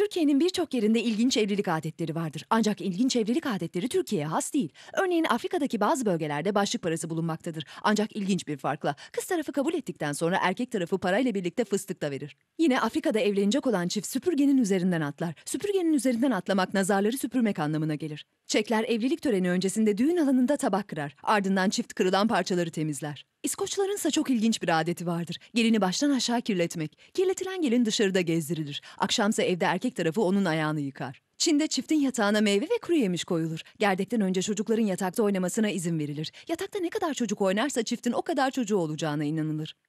Türkiye'nin birçok yerinde ilginç evlilik adetleri vardır. Ancak ilginç evlilik adetleri Türkiye'ye has değil. Örneğin Afrika'daki bazı bölgelerde başlık parası bulunmaktadır. Ancak ilginç bir farkla. Kız tarafı kabul ettikten sonra erkek tarafı parayla birlikte fıstık da verir. Yine Afrika'da evlenecek olan çift süpürgenin üzerinden atlar. Süpürgenin üzerinden atlamak nazarları süpürmek anlamına gelir. Çekler evlilik töreni öncesinde düğün alanında tabak kırar. Ardından çift kırılan parçaları temizler. İskoçların çok ilginç bir adeti vardır. Gelini baştan aşağı kirletmek. Kirletilen gelin dışarıda gezdirilir. Akşamsa evde erkek tarafı onun ayağını yıkar. Çin'de çiftin yatağına meyve ve kuru yemiş koyulur. Gerdekten önce çocukların yatakta oynamasına izin verilir. Yatakta ne kadar çocuk oynarsa çiftin o kadar çocuğu olacağına inanılır.